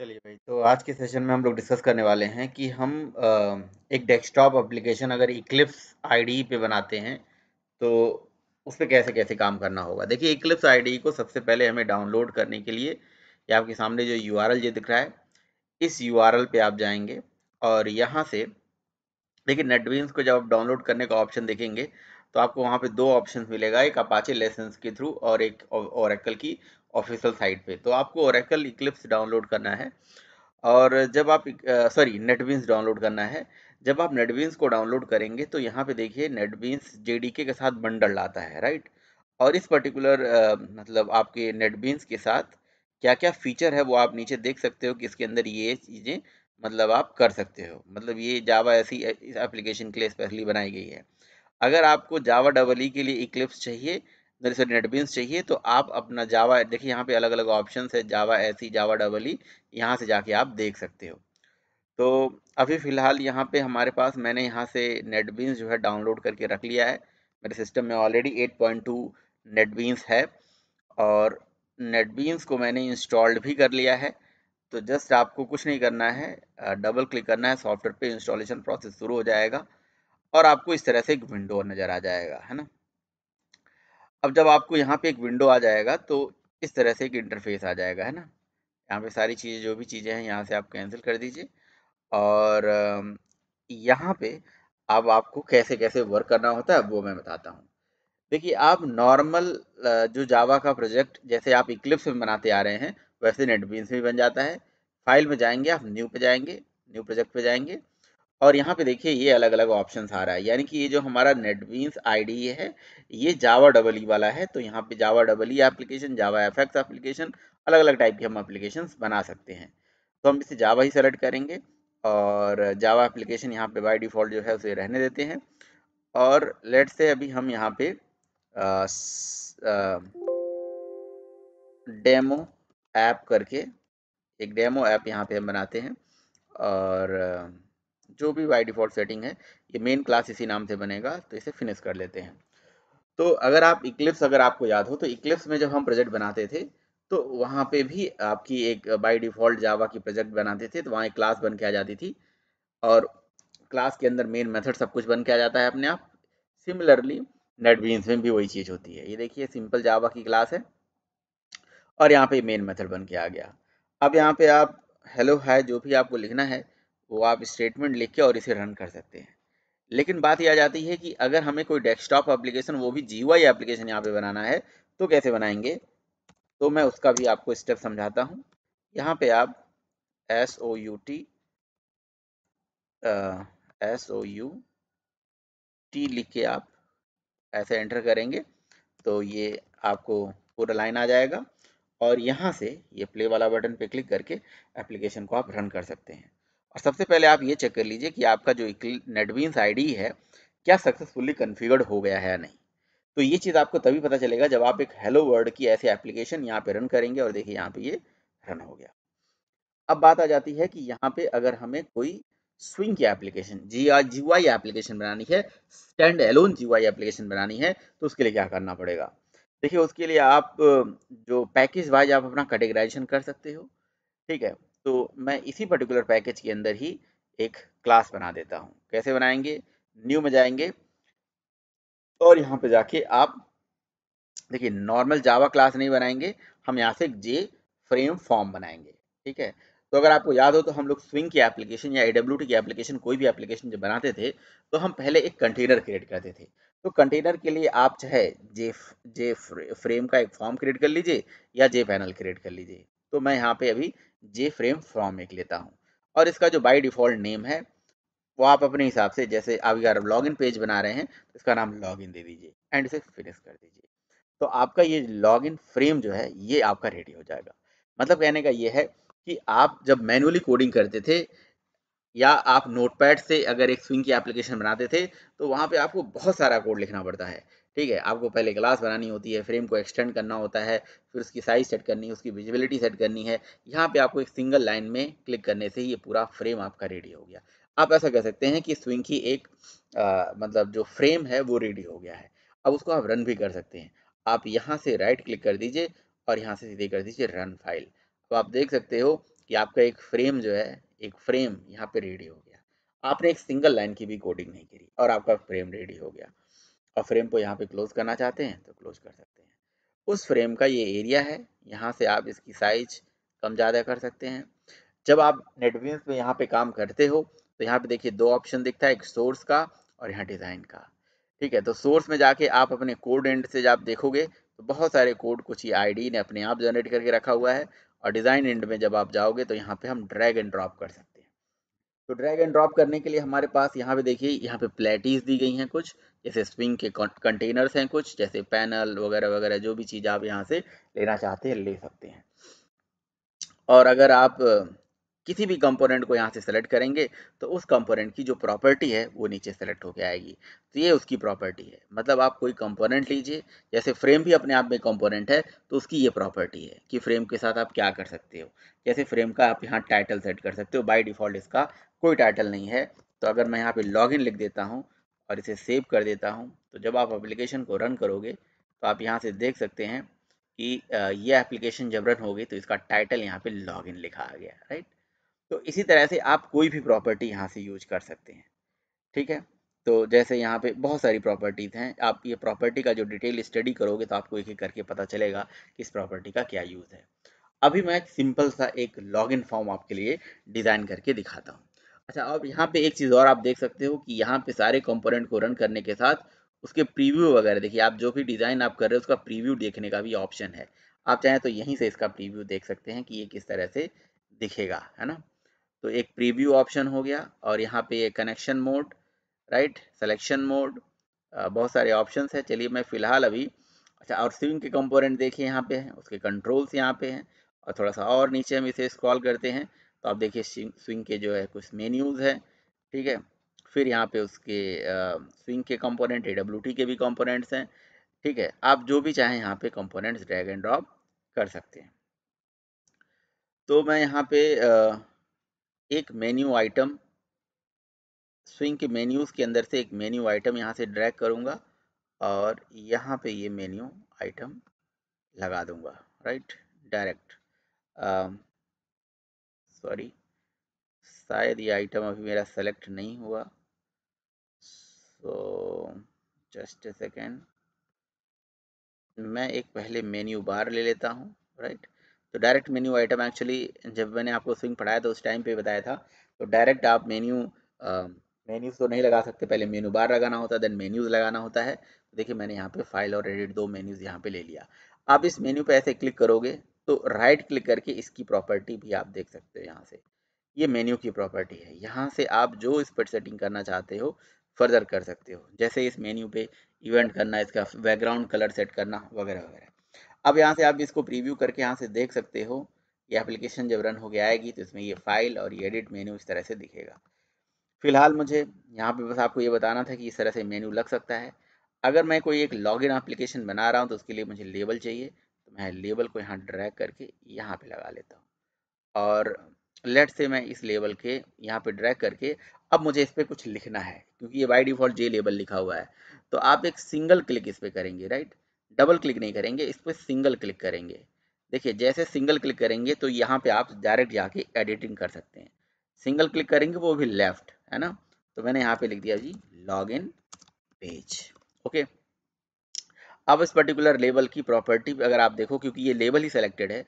चलिए भाई तो आज के सेशन में हम लोग डिस्कस करने वाले हैं कि हम एक डेस्कटॉप एप्लीकेशन अगर इक्लिप्स आईडी पे बनाते हैं तो उस पर कैसे कैसे काम करना होगा देखिए इक्लिप्स आईडी को सबसे पहले हमें डाउनलोड करने के लिए या आपके सामने जो यू आर जो दिख रहा है इस यू आर पे आप जाएंगे और यहाँ से देखिए नेटवींस को जब आप डाउनलोड करने का ऑप्शन देखेंगे तो आपको वहाँ पे दो ऑप्शन मिलेगा एक अपाचे लेसेंस के थ्रू और एक ओरेकल की ऑफिशियल साइट पे तो आपको ओरेकल इक्लिप्स डाउनलोड करना है और जब आप सॉरी नेटबीन्स डाउनलोड करना है जब आप नेटबीन्स को डाउनलोड करेंगे तो यहाँ पे देखिए नेटबीन्स जे के साथ बंडल लाता है राइट और इस पर्टिकुलर मतलब आपके नेटबीन्स के साथ क्या क्या फीचर है वो आप नीचे देख सकते हो कि इसके अंदर ये चीज़ें मतलब आप कर सकते हो मतलब ये जावा ऐसी इस एप्लीकेशन के लिए स्पेशली बनाई गई है अगर आपको जावा डबल ई के लिए इक्लिप्स चाहिए अगर इसे नेटबीन्स चाहिए तो आप अपना जावा देखिए यहाँ पे अलग अलग ऑप्शन है Java S Java double E e, यहाँ से जाके आप देख सकते हो तो अभी फ़िलहाल यहाँ पे हमारे पास मैंने यहाँ से नेटबीन्स जो है डाउनलोड करके रख लिया है मेरे सिस्टम में ऑलरेडी 8.2 नेटबीन्स है और नेटबीन्स को मैंने इंस्टॉल्ड भी कर लिया है तो जस्ट आपको कुछ नहीं करना है डबल क्लिक करना है सॉफ्टवेयर पर इंस्टॉलेशन प्रोसेस शुरू हो जाएगा और आपको इस तरह से एक विंडो नज़र आ जाएगा है ना अब जब आपको यहाँ पे एक विंडो आ जाएगा तो इस तरह से एक इंटरफेस आ जाएगा है ना यहाँ पे सारी चीज़ें जो भी चीज़ें हैं यहाँ से आप कैंसिल कर दीजिए और यहाँ पे अब आपको कैसे कैसे वर्क करना होता है वो मैं बताता हूँ देखिए आप नॉर्मल जो जावा का प्रोजेक्ट जैसे आप इक्लिप्स में बनाते आ रहे हैं वैसे नेटबीन्स में भी बन जाता है फाइल में जाएंगे आप न्यू पे जाएंगे न्यू प्रोजेक्ट पे जाएंगे और यहाँ पे देखिए ये अलग अलग ऑप्शन आ रहा है यानी कि ये जो हमारा नेटबीन्स आईडी है ये जावा डबल ई वाला है तो यहाँ पे Java double E application Java F X application अलग अलग टाइप के हम एप्लीकेशन बना सकते हैं तो हम इसे जावा ही सेलेक्ट करेंगे और जावा एप्लीकेशन यहाँ पे बाय डिफ़ॉल्ट जो है उसे रहने देते हैं और लेट से अभी हम यहाँ पे डेमो ऐप करके एक डेमो ऐप यहाँ पे हम बनाते हैं और जो भी बाई डिफ़ॉल्ट सेटिंग है ये मेन क्लास इसी नाम से बनेगा तो इसे फिनिश कर लेते हैं तो अगर आप इक्लिप्स अगर आपको याद हो तो इक्लिप्स में जब हम प्रोजेक्ट बनाते थे तो वहाँ पे भी आपकी एक बाय डिफ़ॉल्ट जावा की प्रोजेक्ट बनाते थे तो वहाँ एक क्लास बन के आ जाती थी और क्लास के अंदर मेन मेथड सब कुछ बन के आ जाता है अपने आप सिमिलरली नेटबीन्स में भी वही चीज़ होती है ये देखिए सिंपल जावा की क्लास है और यहाँ पे मेन मेथड बन के आ गया अब यहाँ पे आप हेलो हाय जो भी आपको लिखना है वो आप स्टेटमेंट लिख के और इसे रन कर सकते हैं लेकिन बात यह आ जाती है कि अगर हमें कोई डेस्कटॉप एप्लीकेशन वो भी जी वाई एप्लीकेशन यहाँ पे बनाना है तो कैसे बनाएंगे तो मैं उसका भी आपको स्टेप समझाता हूँ यहाँ पे आप S O U T S O U T लिख के आप ऐसे एंटर करेंगे तो ये आपको पूरा लाइन आ जाएगा और यहाँ से ये प्ले वाला बटन पे क्लिक करके एप्लीकेशन को आप रन कर सकते हैं और सबसे पहले आप ये चेक कर लीजिए कि आपका जो नेटबीन्स आईडी है क्या सक्सेसफुली कन्फिगर्ड हो गया है या नहीं तो ये चीज़ आपको तभी पता चलेगा जब आप एक हेलो वर्ड की ऐसी एप्लीकेशन यहाँ पे रन करेंगे और देखिए यहाँ पे ये रन हो गया अब बात आ जाती है कि यहाँ पे अगर हमें कोई स्विंग की application G R G Y application बनानी है stand alone G Y application बनानी है तो उसके लिए क्या करना पड़ेगा देखिए उसके लिए आप जो पैकेज वाइज आप अपना कैटेगराइजेशन कर सकते हो ठीक है तो मैं इसी पर्टिकुलर पैकेज के अंदर ही एक क्लास बना देता हूँ कैसे बनाएंगे न्यू में जाएंगे और यहाँ पे जाके आप देखिए नॉर्मल जावा क्लास नहीं बनाएंगे हम यहाँ से जे फ्रेम फॉर्म बनाएंगे ठीक है तो अगर आपको याद हो तो हम लोग स्विंग की एप्लीकेशन या एडब्ल्यू की एप्लीकेशन कोई भी एप्लीकेशन जब बनाते थे तो हम पहले एक कंटेनर क्रिएट करते थे तो कंटेनर के लिए आप चाहे जे जे फ्रेम का एक फॉर्म क्रिएट कर लीजिए या जे पैनल क्रिएट कर लीजिए तो मैं यहाँ पे अभी जे फ्रेम फ्रॉम एक लेता हूँ और इसका जो बाई डिफ़ॉल्ट नेम है वो आप अपने हिसाब से जैसे आप अगर इन पेज बना रहे हैं तो इसका नाम लॉग इन दे दीजिए एंड इसे फिनिश कर दीजिए तो आपका ये लॉग इन फ्रेम जो है ये आपका रेडी हो जाएगा मतलब कहने का ये है कि आप जब मैनुअली कोडिंग करते थे या आप नोटपैड से अगर एक स्विंग की एप्लीकेशन बनाते थे तो वहाँ पे आपको बहुत सारा कोड लिखना पड़ता है ठीक है आपको पहले ग्लास बनानी होती है फ्रेम को एक्सटेंड करना होता है फिर उसकी साइज सेट करनी है उसकी विजिबिलिटी सेट करनी है यहाँ पे आपको एक सिंगल लाइन में क्लिक करने से ये पूरा फ्रेम आपका रेडी हो गया आप ऐसा कह सकते हैं कि स्विंग की एक आ, मतलब जो फ्रेम है वो रेडी हो गया है अब उसको आप रन भी कर सकते हैं आप यहाँ से राइट क्लिक कर दीजिए और यहाँ से सीधे कर दीजिए रन फाइल तो आप देख सकते हो कि आपका एक फ्रेम जो है एक फ्रेम यहाँ पे रेडी हो गया आपने एक सिंगल लाइन की भी कोडिंग नहीं करी और आपका फ्रेम रेडी हो गया और फ्रेम को यहाँ पे क्लोज करना चाहते हैं तो क्लोज कर सकते हैं उस फ्रेम का ये एरिया है यहाँ से आप इसकी साइज कम ज़्यादा कर सकते हैं जब आप नेटविंस में यहाँ पे काम करते हो तो यहाँ पे देखिए दो ऑप्शन दिखता है एक सोर्स का और यहाँ डिज़ाइन का ठीक है तो सोर्स में जाके आप अपने कोड एंड से जब देखोगे तो बहुत सारे कोड कुछ ही आई ने अपने आप जनरेट करके रखा हुआ है और डिज़ाइन एंड में जब आप जाओगे तो यहाँ पर हम ड्रैग एंड ड्रॉप कर सकते हैं तो ड्रैग एंड ड्रॉप करने के लिए हमारे पास यहाँ पे देखिए यहाँ पे प्लेटीज दी गई हैं कुछ जैसे स्विंग के कंटेनर्स हैं कुछ जैसे पैनल वगैरह वगैरह जो भी चीज़ आप यहाँ से लेना चाहते हैं ले सकते हैं और अगर आप किसी भी कंपोनेंट को यहाँ से सेलेक्ट करेंगे तो उस कंपोनेंट की जो प्रॉपर्टी है वो नीचे सेलेक्ट होकर आएगी तो ये उसकी प्रॉपर्टी है मतलब आप कोई कंपोनेंट लीजिए जैसे फ्रेम भी अपने आप में कंपोनेंट है तो उसकी ये प्रॉपर्टी है कि फ्रेम के साथ आप क्या कर सकते हो जैसे फ्रेम का आप यहाँ टाइटल सेट कर सकते हो बाई डिफ़ॉल्ट इसका कोई टाइटल नहीं है तो अगर मैं यहाँ पर लॉग लिख देता हूँ और इसे सेव कर देता हूँ तो जब आप एप्लीकेशन को रन करोगे तो आप यहाँ से देख सकते हैं कि यह एप्लीकेशन जब रन होगी तो इसका टाइटल यहाँ पे लॉगिन लिखा आ गया राइट तो इसी तरह से आप कोई भी प्रॉपर्टी यहाँ से यूज कर सकते हैं ठीक है तो जैसे यहाँ पे बहुत सारी प्रॉपर्टीज़ हैं आप ये प्रॉपर्टी का जो डिटेल स्टडी करोगे तो आपको एक एक करके पता चलेगा कि इस प्रॉपर्टी का क्या यूज़ है अभी मैं सिंपल सा एक इन फॉर्म आपके लिए डिज़ाइन करके दिखाता हूँ अच्छा अब यहाँ पे एक चीज़ और आप देख सकते हो कि यहाँ पे सारे कंपोनेंट को रन करने के साथ उसके प्रीव्यू वगैरह देखिए आप जो भी डिज़ाइन आप कर रहे हो उसका प्रीव्यू देखने का भी ऑप्शन है आप चाहें तो यहीं से इसका प्रीव्यू देख सकते हैं कि ये किस तरह से दिखेगा है ना तो एक प्रीव्यू ऑप्शन हो गया और यहाँ पे connection mode right selection mode बहुत सारे ऑप्शन है चलिए मैं फ़िलहाल अभी अच्छा और स्विंग के कंपोनेंट देखिए यहाँ पे हैं उसके कंट्रोल्स यहाँ पे हैं और थोड़ा सा और नीचे हम इसे स्क्रॉल करते हैं तो आप देखिए स्विंग के जो है कुछ मेन्यूज़ हैं ठीक है फिर यहाँ पे उसके स्विंग के कंपोनेंट ए के भी कंपोनेंट्स हैं ठीक है आप जो भी चाहें यहाँ पे कंपोनेंट्स ड्रैग एंड ड्रॉप कर सकते हैं तो मैं यहाँ पे एक मेन्यू आइटम स्विंग के मेन्यूज़ के अंदर से एक मेन्यू आइटम यहाँ से ड्रैग करूँगा और यहाँ पे ये मेन्यू आइटम लगा दूँगा राइट डायरेक्ट सॉरी शायद ये आइटम अभी मेरा सेलेक्ट नहीं हुआ सो जस्ट ए सेकेंड मैं एक पहले मेन्यू बार ले लेता हूँ राइट तो डायरेक्ट मेन्यू आइटम एक्चुअली जब मैंने आपको स्विंग पढ़ाया था उस टाइम पे बताया था तो डायरेक्ट आप मेन्यू मेन्यूज़ तो नहीं लगा सकते पहले मेन्यू बार लगाना होता है देन मेन्यूज़ लगाना होता है देखिए मैंने यहाँ पे फाइल और एडिट दो मेन्यूज़ यहाँ पे ले लिया आप इस मेन्यू पे ऐसे क्लिक करोगे तो राइट क्लिक करके इसकी प्रॉपर्टी भी आप देख सकते हो यहाँ से ये मेन्यू की प्रॉपर्टी है यहाँ से आप जो स्पेड सेटिंग करना चाहते हो फर्दर कर सकते हो जैसे इस मेन्यू पे इवेंट करना इसका बैकग्राउंड कलर सेट करना वगैरह वगैरह अब यहाँ से आप इसको प्रीव्यू करके यहाँ से देख सकते हो ये एप्लीकेशन जब रन हो गया आएगी तो इसमें ये फाइल और ये एडिट मेन्यू इस तरह से दिखेगा फिलहाल मुझे यहाँ पे बस आपको ये बताना था कि इस तरह से मेन्यू लग सकता है अगर मैं कोई एक लॉगिन एप्लीकेशन बना रहा हूँ तो उसके लिए मुझे लेबल चाहिए तो मैं लेबल को यहाँ ड्रैग करके यहाँ पे लगा लेता हूँ और लेट से मैं इस लेबल के यहाँ पे ड्रैग करके अब मुझे इस पर कुछ लिखना है क्योंकि ये बाई डिफॉल्ट जे लेबल लिखा हुआ है तो आप एक सिंगल क्लिक इस पर करेंगे राइट डबल क्लिक नहीं करेंगे इस पर सिंगल क्लिक करेंगे देखिए जैसे सिंगल क्लिक करेंगे तो यहाँ पे आप डायरेक्ट जाके एडिटिंग कर सकते हैं सिंगल क्लिक करेंगे वो भी लेफ्ट है ना तो मैंने यहाँ पे लिख दिया जी लॉग इन पेज ओके अब इस पर्टिकुलर लेबल की प्रॉपर्टी अगर आप देखो क्योंकि ये लेबल ही सेलेक्टेड है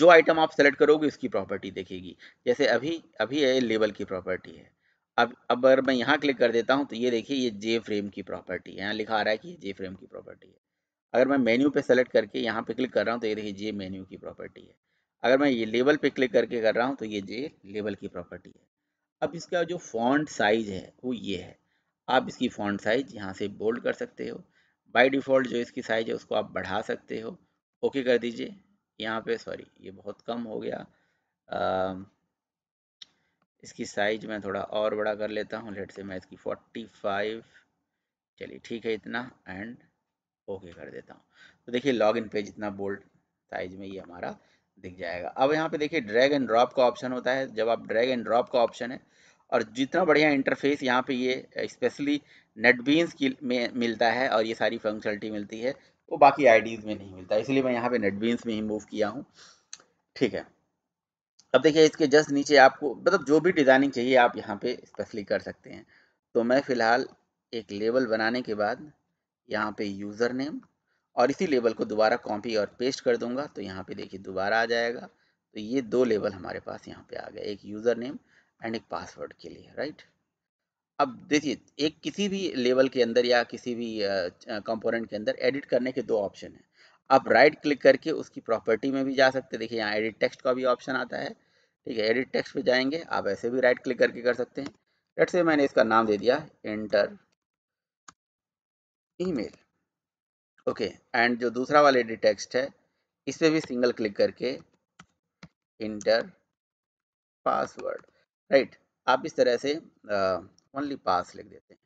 जो आइटम आप सेलेक्ट करोगे उसकी प्रॉपर्टी देखेगी जैसे अभी अभी ये लेबल की प्रॉपर्टी है अब अब अगर मैं यहाँ क्लिक कर देता हूँ तो ये देखिए ये जे फ्रेम की प्रॉपर्टी है यहाँ लिखा आ रहा है कि ये जे फ्रेम की प्रॉपर्टी है अगर मैं मेन्यू पे सेलेक्ट करके यहाँ पे क्लिक कर रहा हूँ तो ये देखिए जे मेन्यू की प्रॉपर्टी है अगर मैं ये लेबल पे क्लिक करके कर रहा हूँ तो ये जे लेबल की प्रॉपर्टी है अब इसका जो फॉन्ट साइज है वो ये है आप इसकी फॉन्ट साइज यहाँ से बोल्ड कर सकते हो बाय डिफ़ॉल्ट जो इसकी साइज है उसको आप बढ़ा सकते हो ओके कर दीजिए यहाँ पे सॉरी ये बहुत कम हो गया आ, इसकी साइज मैं थोड़ा और बड़ा कर लेता हूँ लेट से मैं इसकी 45 चलिए ठीक है इतना एंड ओके कर देता हूँ तो देखिए लॉग इन पेज इतना बोल्ड साइज में ये हमारा दिख जाएगा अब यहाँ पे देखिए ड्रैग एंड ड्रॉप का ऑप्शन होता है जब आप ड्रैग एंड ड्रॉप का ऑप्शन है और जितना बढ़िया इंटरफेस यहाँ पे ये स्पेशली नेटबीन्स की में मिलता है और ये सारी फंक्शनलिटी मिलती है वो बाकी आईडीज़ में नहीं मिलता इसलिए मैं यहाँ पे नेटबीन्स में ही मूव किया हूँ ठीक है अब देखिए इसके जस्ट नीचे आपको मतलब जो भी डिज़ाइनिंग चाहिए आप यहाँ पे स्पेशली कर सकते हैं तो मैं फ़िलहाल एक लेबल बनाने के बाद यहाँ पर यूज़र नेम और इसी लेबल को दोबारा कॉपी और पेस्ट कर दूंगा तो यहाँ पे देखिए दोबारा आ जाएगा तो ये दो लेबल हमारे पास यहाँ पे आ गया एक यूज़र नेम एंड एक पासवर्ड के लिए राइट अब देखिए एक किसी भी लेवल के अंदर या किसी भी कंपोनेंट के अंदर एडिट करने के दो ऑप्शन हैं आप राइट क्लिक करके उसकी प्रॉपर्टी में भी जा सकते हैं देखिए यहाँ एडिट टेक्स्ट का भी ऑप्शन आता है ठीक है एडिट टेक्स्ट पे जाएंगे आप ऐसे भी राइट क्लिक करके कर सकते हैं लेट से मैंने इसका नाम दे दिया इंटर ईमेल ओके एंड जो दूसरा वाला एडिट टेक्स्ट है इस पर भी सिंगल क्लिक करके इंटर पासवर्ड राइट right. आप इस तरह से ओनली पास लिख देते हैं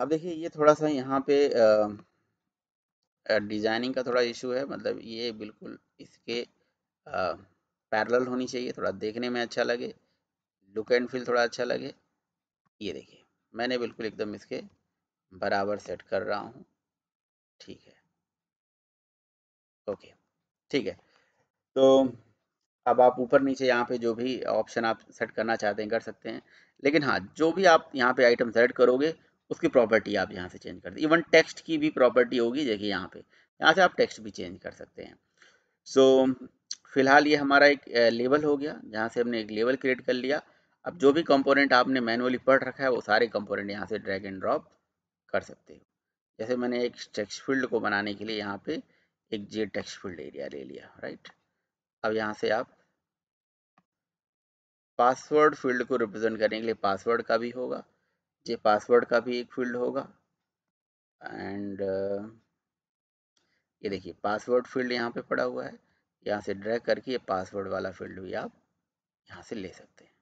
अब देखिए ये थोड़ा सा यहाँ पे डिजाइनिंग का थोड़ा इशू है मतलब ये बिल्कुल इसके पैरेलल होनी चाहिए थोड़ा देखने में अच्छा लगे लुक एंड फील थोड़ा अच्छा लगे ये देखिए मैंने बिल्कुल एकदम इसके बराबर सेट कर रहा हूँ ठीक है ओके ठीक है तो अब आप ऊपर नीचे यहाँ पे जो भी ऑप्शन आप सेट करना चाहते हैं कर सकते हैं लेकिन हाँ जो भी आप यहाँ पे आइटम सेलेक्ट करोगे उसकी प्रॉपर्टी आप यहाँ से चेंज कर दें इवन टेक्स्ट की भी प्रॉपर्टी होगी देखिए यहाँ पे यहाँ से आप टेक्स्ट भी चेंज कर सकते हैं सो so, फिलहाल ये हमारा एक लेवल हो गया जहाँ से हमने एक लेवल क्रिएट कर लिया अब जो भी कंपोनेंट आपने मैनुअली पढ़ रखा है वो सारे कंपोनेंट यहाँ से ड्रैग एंड ड्रॉप कर सकते हो जैसे मैंने एक टेक्स्ट फील्ड को बनाने के लिए यहाँ पे एक जे टेक्स्ट फील्ड एरिया ले लिया राइट अब यहाँ से आप पासवर्ड फील्ड को रिप्रेजेंट करने के लिए पासवर्ड का भी होगा ये पासवर्ड का भी एक फील्ड होगा एंड ये देखिए पासवर्ड फील्ड यहाँ पे पड़ा हुआ है यहाँ से ड्रैग करके ये पासवर्ड वाला फील्ड भी आप यहाँ से ले सकते हैं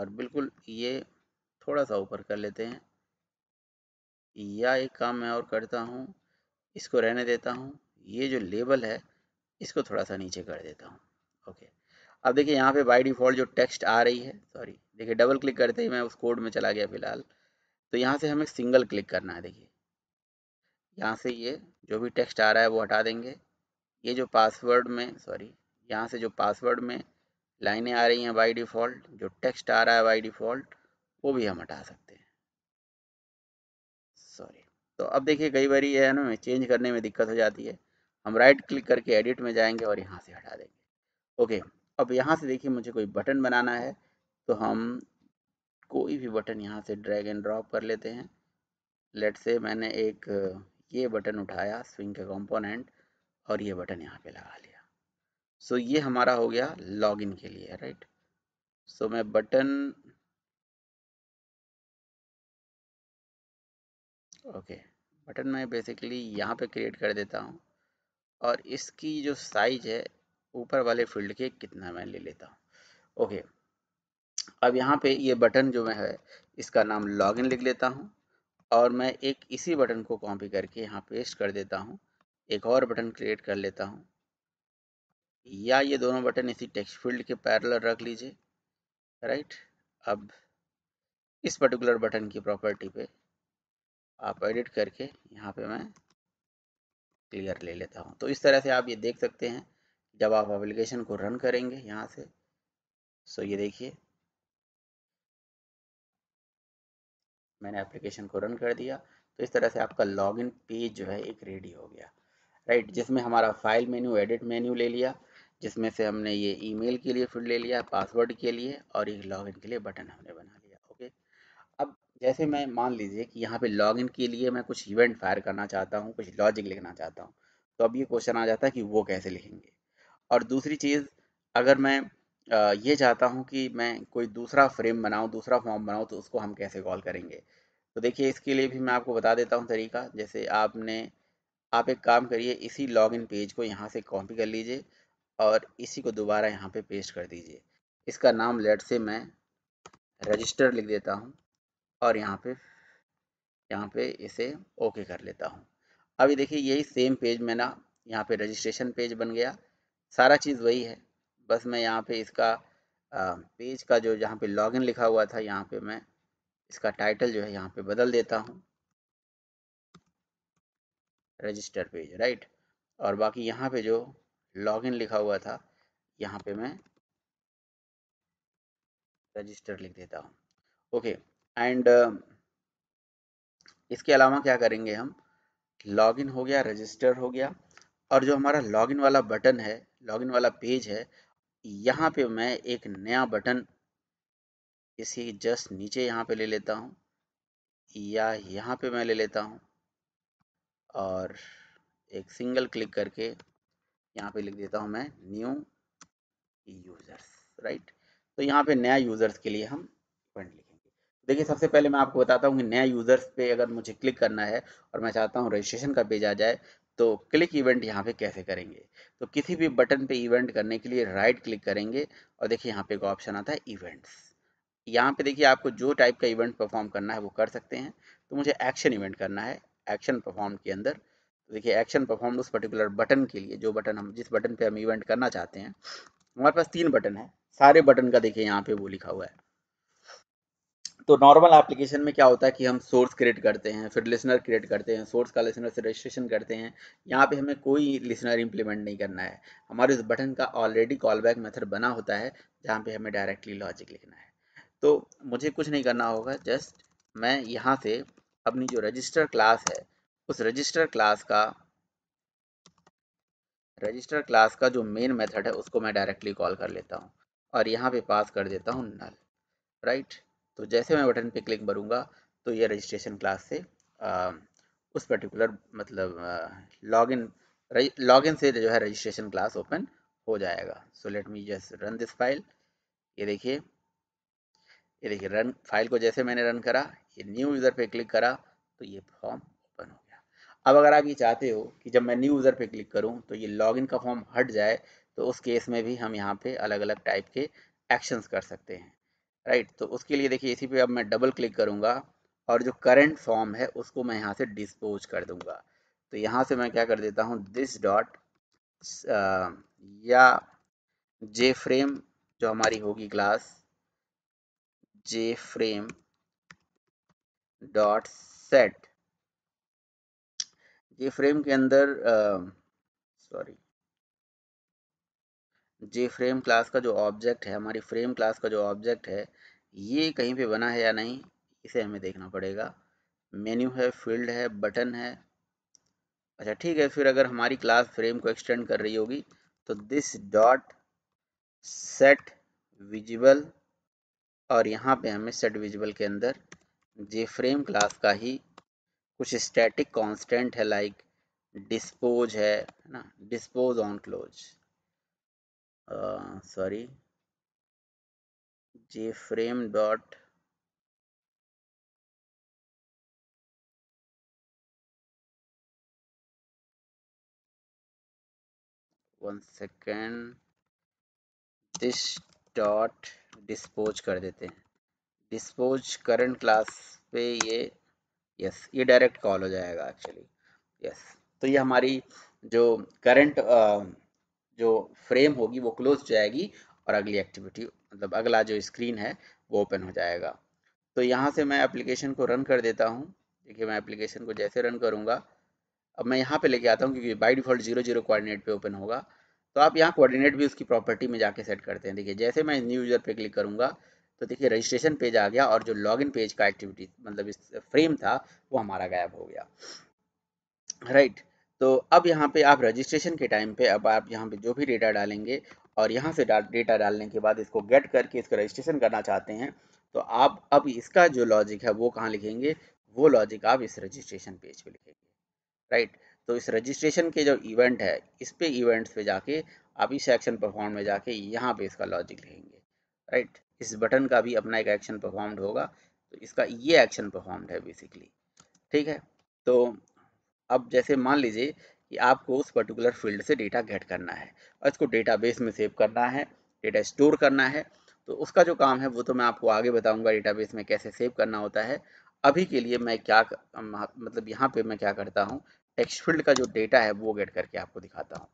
और बिल्कुल ये थोड़ा सा ऊपर कर लेते हैं या एक काम मैं और करता हूँ इसको रहने देता हूँ ये जो लेबल है इसको थोड़ा सा नीचे कर देता हूँ ओके अब देखिए यहाँ पे बाई डिफ़ॉल्ट जो टेक्स्ट आ रही है सॉरी देखिए डबल क्लिक करते ही मैं उस कोड में चला गया फिलहाल तो यहाँ से हमें सिंगल क्लिक करना है देखिए यहाँ से ये जो भी टेक्स्ट आ रहा है वो हटा देंगे ये जो पासवर्ड में सॉरी यहाँ से जो पासवर्ड में लाइनें आ रही हैं बाई डिफ़ॉल्ट जो टेक्स्ट आ रहा है बाई डिफ़ॉल्ट वो भी हम हटा सकते हैं सॉरी तो अब देखिए कई बार ये है ना चेंज करने में दिक्कत हो जाती है हम राइट क्लिक करके एडिट में जाएंगे और यहाँ से हटा देंगे ओके अब यहाँ से देखिए मुझे कोई बटन बनाना है तो हम कोई भी बटन यहाँ से ड्रैग एंड ड्रॉप कर लेते हैं लेट से मैंने एक ये बटन उठाया स्विंग का कंपोनेंट और ये बटन यहाँ पे लगा लिया सो so, ये हमारा हो गया लॉगिन के लिए राइट सो so, मैं बटन ओके okay, बटन मैं बेसिकली यहाँ पे क्रिएट कर देता हूँ और इसकी जो साइज है ऊपर वाले फील्ड के कितना मैं ले लेता हूँ ओके अब यहाँ पे ये बटन जो मैं है इसका नाम लॉगिन लिख लेता हूँ और मैं एक इसी बटन को कॉपी करके यहाँ पेस्ट कर देता हूँ एक और बटन क्रिएट कर लेता हूँ या ये दोनों बटन इसी टेक्स्ट फील्ड के पैरल रख लीजिए राइट अब इस पर्टिकुलर बटन की प्रॉपर्टी पे आप एडिट करके यहाँ पे मैं क्लियर ले लेता हूँ तो इस तरह से आप ये देख सकते हैं जब आप एप्लीकेशन को रन करेंगे यहाँ से सो ये देखिए मैंने एप्लीकेशन को रन कर दिया तो इस तरह से आपका लॉगिन पेज जो है एक रेडी हो गया राइट जिसमें हमारा फाइल मेन्यू एडिट मेन्यू ले लिया जिसमें से हमने ये ईमेल के लिए फील्ड ले लिया पासवर्ड के लिए और एक लॉगिन के लिए बटन हमने बना लिया ओके अब जैसे मैं मान लीजिए कि यहाँ पे लॉगिन के लिए मैं कुछ इवेंट फायर करना चाहता हूँ कुछ लॉजिक लिखना चाहता हूँ तो अब ये क्वेश्चन आ जाता है कि वो कैसे लिखेंगे और दूसरी चीज़ अगर मैं ये चाहता हूँ कि मैं कोई दूसरा फ्रेम बनाऊँ दूसरा फॉर्म बनाऊँ तो उसको हम कैसे कॉल करेंगे तो देखिए इसके लिए भी मैं आपको बता देता हूँ तरीका जैसे आपने आप एक काम करिए इसी लॉगिन पेज को यहाँ से कॉपी कर लीजिए और इसी को दोबारा यहाँ पे पेस्ट कर दीजिए इसका नाम लेट से मैं रजिस्टर लिख देता हूँ और यहाँ पे यहाँ पे इसे ओके कर लेता हूँ अभी देखिए यही सेम पेज में ना यहाँ पे रजिस्ट्रेशन पेज बन गया सारा चीज़ वही है बस मैं यहाँ पे इसका पेज का जो जहाँ पे लॉगिन लिखा हुआ था यहाँ पे मैं इसका टाइटल जो है यहाँ पे बदल देता हूँ रजिस्टर पेज राइट और बाकी यहाँ पे जो लॉगिन लिखा हुआ था यहाँ पे मैं रजिस्टर लिख देता हूँ ओके एंड um, इसके अलावा क्या करेंगे हम लॉगिन हो गया रजिस्टर हो गया और जो हमारा लॉगिन वाला बटन है लॉगिन वाला पेज है यहाँ पे मैं एक नया बटन इसी जस्ट नीचे यहाँ पे ले लेता हूँ या यहाँ पे मैं ले लेता हूँ और एक सिंगल क्लिक करके यहाँ पे लिख देता हूँ मैं न्यू यूज़र्स राइट तो यहाँ पे नया यूज़र्स के लिए हम बन लिखे देखिए सबसे पहले मैं आपको बताता हूँ कि नया यूज़र्स पे अगर मुझे क्लिक करना है और मैं चाहता हूँ रजिस्ट्रेशन का पेज आ जाए तो क्लिक इवेंट यहाँ पे कैसे करेंगे तो किसी भी बटन पे इवेंट करने के लिए राइट क्लिक करेंगे और देखिए यहाँ पे एक ऑप्शन आता है इवेंट्स यहाँ पे देखिए आपको जो टाइप का इवेंट परफॉर्म करना है वो कर सकते हैं तो मुझे एक्शन इवेंट करना है एक्शन परफॉर्म के अंदर तो देखिए एक्शन परफॉर्म उस पर्टिकुलर बटन के लिए जो बटन हम जिस बटन पर हम इवेंट करना चाहते हैं हमारे पास तीन बटन है सारे बटन का देखिए यहाँ पे वो लिखा हुआ है तो नॉर्मल एप्लीकेशन में क्या होता है कि हम सोर्स क्रिएट करते हैं फिर लिसनर क्रिएट करते हैं सोर्स का लिसनर से रजिस्ट्रेशन करते हैं यहाँ पे हमें कोई लिसनर इंप्लीमेंट नहीं करना है हमारे उस बटन का ऑलरेडी कॉल बैक मेथड बना होता है जहाँ पे हमें डायरेक्टली लॉजिक लिखना है तो मुझे कुछ नहीं करना होगा जस्ट मैं यहाँ से अपनी जो रजिस्टर क्लास है उस रजिस्टर क्लास का रजिस्टर क्लास का जो मेन मेथड है उसको मैं डायरेक्टली कॉल कर लेता हूँ और यहाँ पे पास कर देता हूँ नल राइट right? तो जैसे मैं बटन पे क्लिक करूँगा तो ये रजिस्ट्रेशन क्लास से आ, उस पर्टिकुलर मतलब लॉगिन लॉगिन से जो है रजिस्ट्रेशन क्लास ओपन हो जाएगा so let me just run this file ये देखिए ये देखिए रन फाइल को जैसे मैंने रन करा ये न्यू यूज़र पे क्लिक करा तो ये फॉर्म ओपन हो गया अब अगर आप ये चाहते हो कि जब मैं न्यू यूज़र पे क्लिक करूँ तो ये लॉगिन का फॉर्म हट जाए तो उस केस में भी हम यहाँ पे अलग अलग टाइप के एक्शंस कर सकते हैं राइट तो उसके लिए देखिए इसी पे अब मैं डबल क्लिक करूँगा और जो करंट फॉर्म है उसको मैं यहाँ से डिस्पोज कर दूँगा तो यहाँ से मैं क्या कर देता हूँ दिस डॉट या जे फ्रेम जो हमारी होगी class J frame dot set ये फ्रेम के अंदर सॉरी जे फ्रेम क्लास का जो ऑब्जेक्ट है हमारी फ्रेम क्लास का जो ऑब्जेक्ट है ये कहीं पे बना है या नहीं इसे हमें देखना पड़ेगा मेन्यू है फील्ड है बटन है अच्छा ठीक है फिर अगर हमारी क्लास फ्रेम को एक्सटेंड कर रही होगी तो दिस डॉट सेट विजिबल और यहाँ पे हमें सेट विजिबल के अंदर जे फ्रेम क्लास का ही कुछ स्टैटिक कांस्टेंट है लाइक like डिस्पोज है ना dispose on close sorry J frame dot one second this dot dispose कर देते हैं डिस्पोज करंट क्लास पे ये यस ये डायरेक्ट कॉल हो जाएगा एक्चुअली यस तो ये हमारी जो करंट जो फ्रेम होगी वो क्लोज हो जाएगी और अगली एक्टिविटी मतलब अगला जो स्क्रीन है वो ओपन हो जाएगा तो यहाँ से मैं एप्लीकेशन को रन कर देता हूँ देखिए मैं एप्लीकेशन को जैसे रन करूँगा अब मैं यहाँ पे लेके आता हूँ क्योंकि by default zero zero coordinate पे ओपन होगा तो आप यहाँ कोऑर्डिनेट भी उसकी प्रॉपर्टी में जाके सेट करते हैं देखिए जैसे मैं न्यू यूज़र पे क्लिक करूँगा तो देखिए रजिस्ट्रेशन पेज आ गया और जो लॉगिन पेज का एक्टिविटी मतलब इस फ्रेम था वो हमारा गायब हो गया राइट right. तो अब यहाँ पे आप रजिस्ट्रेशन के टाइम पे अब आप यहाँ पे जो भी डेटा डालेंगे और यहाँ से डेटा डालने के बाद इसको गेट करके इसका रजिस्ट्रेशन करना चाहते हैं तो आप अब इसका जो लॉजिक है वो कहाँ लिखेंगे वो लॉजिक आप इस रजिस्ट्रेशन पेज पे लिखेंगे राइट तो इस रजिस्ट्रेशन के जो इवेंट है इस पे इवेंट्स पे जाके आप इस एक्शन परफॉर्म में जाके यहाँ पे इसका लॉजिक लिखेंगे राइट इस बटन का भी अपना एक एक्शन परफॉर्म्ड होगा तो इसका ये एक्शन परफॉर्म्ड है बेसिकली ठीक है तो अब जैसे मान लीजिए कि आपको उस पर्टिकुलर फील्ड से डेटा गेट करना है और इसको डेटाबेस में सेव करना है डेटा स्टोर करना है तो उसका जो काम है वो तो मैं आपको आगे बताऊंगा डेटाबेस में कैसे सेव करना होता है अभी के लिए मैं क्या हाँ, मतलब यहाँ पे मैं क्या करता हूँ टेक्स्ट फील्ड का जो डेटा है वो गेट करके आपको दिखाता हूँ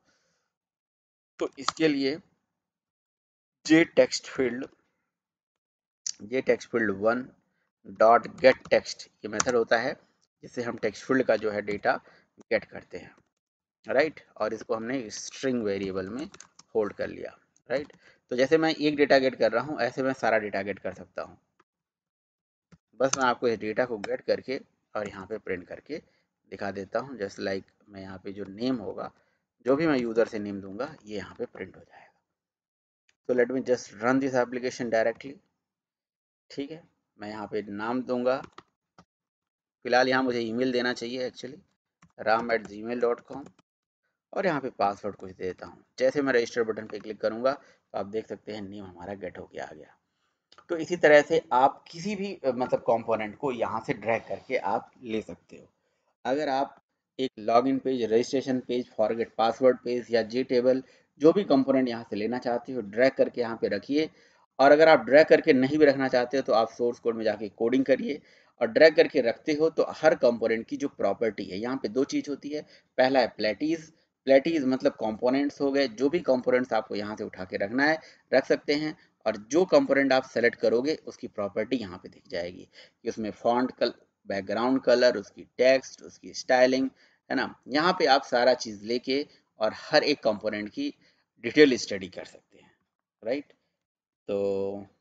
तो इसके लिए J text field J text field one dot get text ये मेथड होता है जिससे हम टेक्स्ट फील्ड का जो है डेटा गेट करते हैं राइट right? और इसको हमने स्ट्रिंग वेरिएबल में होल्ड कर लिया राइट right? तो जैसे मैं एक डेटा गेट कर रहा हूँ ऐसे मैं सारा डेटा गेट कर सकता हूँ बस मैं आपको इस डेटा को गेट करके और यहाँ पे प्रिंट करके दिखा देता हूँ जस्ट लाइक मैं यहाँ पे जो नेम होगा जो भी मैं यूज़र से नेम दूंगा ये यहाँ पे प्रिंट हो जाएगा तो let me just run this application directly ठीक है मैं यहाँ पे नाम दूंगा फिलहाल यहाँ मुझे ईमेल देना चाहिए actually Ram at Gmail dot com और यहाँ पे पासवर्ड कुछ दे देता हूँ जैसे मैं रजिस्टर बटन पे क्लिक करूँगा तो आप देख सकते हैं नीम हमारा गेट होके आ गया तो इसी तरह से आप किसी भी मतलब कंपोनेंट को यहाँ से ड्रैग करके आप ले सकते हो अगर आप एक login page registration page forget password page या जी टेबल जो भी कंपोनेंट यहाँ से लेना चाहते हो ड्रैग करके यहाँ पे रखिए और अगर आप ड्रैग करके नहीं भी रखना चाहते हो तो आप सोर्स कोड में जाके कोडिंग करिए और ड्रैग करके रखते हो तो हर कंपोनेंट की जो प्रॉपर्टी है यहाँ पे दो चीज़ होती है पहला है प्लेटीज प्लेटीज मतलब कंपोनेंट्स हो गए जो भी कंपोनेंट्स आपको यहाँ से उठा के रखना है रख सकते हैं और जो कंपोनेंट आप सेलेक्ट करोगे उसकी प्रॉपर्टी यहाँ पे दिख जाएगी कि उसमें फॉन्ट कल बैकग्राउंड कलर उसकी टेक्स्ट उसकी स्टाइलिंग है ना यहाँ पे आप सारा चीज़ लेके और हर एक कंपोनेंट की डिटेल स्टडी कर सकते हैं राइट तो